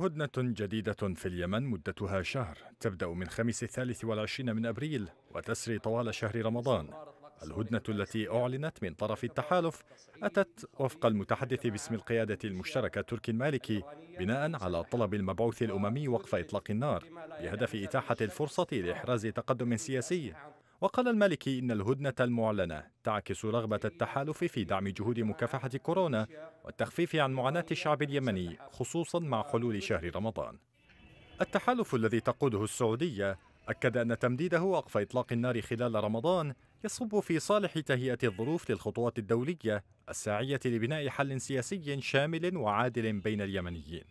هدنة جديدة في اليمن مدتها شهر تبدأ من خميس الثالث والعشرين من أبريل وتسري طوال شهر رمضان الهدنة التي أعلنت من طرف التحالف أتت وفق المتحدث باسم القيادة المشتركة تركي المالكي بناء على طلب المبعوث الأممي وقف إطلاق النار بهدف إتاحة الفرصة لإحراز تقدم سياسي وقال المالكي إن الهدنة المعلنة تعكس رغبة التحالف في دعم جهود مكافحة كورونا والتخفيف عن معاناة الشعب اليمني خصوصا مع حلول شهر رمضان التحالف الذي تقوده السعودية أكد أن تمديده وقف إطلاق النار خلال رمضان يصب في صالح تهيئة الظروف للخطوات الدولية الساعية لبناء حل سياسي شامل وعادل بين اليمنيين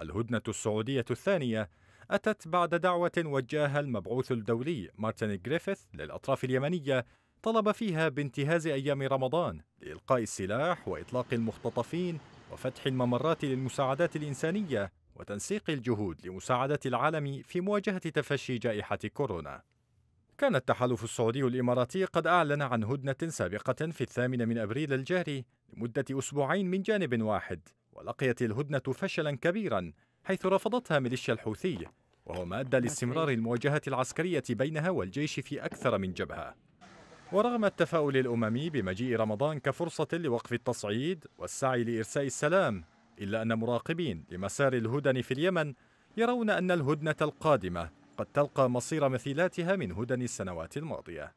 الهدنة السعودية الثانية أتت بعد دعوة وجهها المبعوث الدولي مارتن جريفيث للأطراف اليمنية طلب فيها بانتهاز أيام رمضان لإلقاء السلاح وإطلاق المختطفين وفتح الممرات للمساعدات الإنسانية وتنسيق الجهود لمساعدة العالم في مواجهة تفشي جائحة كورونا. كان التحالف السعودي الإماراتي قد أعلن عن هدنة سابقة في الثامن من أبريل الجاري لمدة أسبوعين من جانب واحد ولقيت الهدنة فشلا كبيرا حيث رفضتها ميليشيا الحوثي وهو ما أدى لاستمرار المواجهة العسكرية بينها والجيش في أكثر من جبهة ورغم التفاؤل الأممي بمجيء رمضان كفرصة لوقف التصعيد والسعي لإرساء السلام إلا أن مراقبين لمسار الهدن في اليمن يرون أن الهدنة القادمة قد تلقى مصير مثيلاتها من هدن السنوات الماضية